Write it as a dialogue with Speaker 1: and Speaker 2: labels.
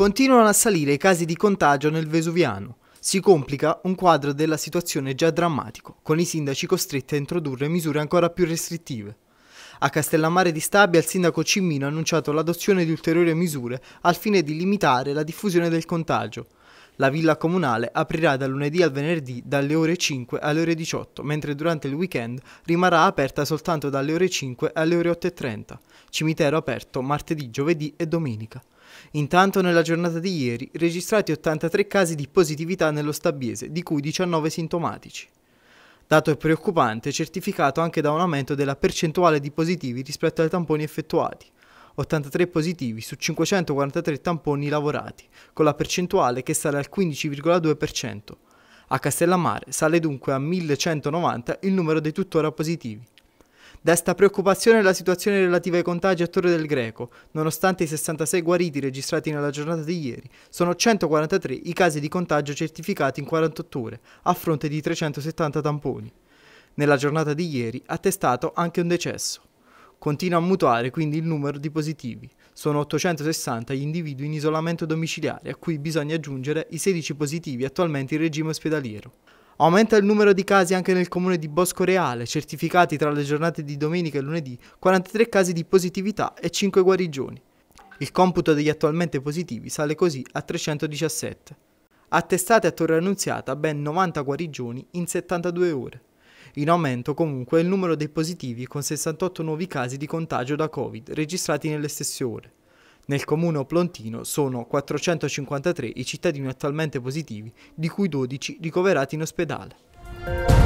Speaker 1: Continuano a salire i casi di contagio nel Vesuviano. Si complica un quadro della situazione già drammatico, con i sindaci costretti a introdurre misure ancora più restrittive. A Castellammare di Stabia il sindaco Cimmino ha annunciato l'adozione di ulteriori misure al fine di limitare la diffusione del contagio. La villa comunale aprirà da lunedì al venerdì dalle ore 5 alle ore 18, mentre durante il weekend rimarrà aperta soltanto dalle ore 5 alle ore 8.30. Cimitero aperto martedì, giovedì e domenica. Intanto nella giornata di ieri registrati 83 casi di positività nello Stabiese, di cui 19 sintomatici. Dato preoccupante certificato anche da un aumento della percentuale di positivi rispetto ai tamponi effettuati. 83 positivi su 543 tamponi lavorati, con la percentuale che sale al 15,2%. A Castellammare sale dunque a 1190 il numero dei tuttora positivi. Desta preoccupazione la situazione relativa ai contagi a Torre del Greco. Nonostante i 66 guariti registrati nella giornata di ieri, sono 143 i casi di contagio certificati in 48 ore, a fronte di 370 tamponi. Nella giornata di ieri ha testato anche un decesso. Continua a mutare quindi il numero di positivi. Sono 860 gli individui in isolamento domiciliare, a cui bisogna aggiungere i 16 positivi attualmente in regime ospedaliero. Aumenta il numero di casi anche nel comune di Bosco Reale, certificati tra le giornate di domenica e lunedì 43 casi di positività e 5 guarigioni. Il computo degli attualmente positivi sale così a 317. Attestate a Torre Annunziata ben 90 guarigioni in 72 ore. In aumento comunque è il numero dei positivi con 68 nuovi casi di contagio da Covid registrati nelle stesse ore. Nel comune Oplontino sono 453 i cittadini attualmente positivi, di cui 12 ricoverati in ospedale.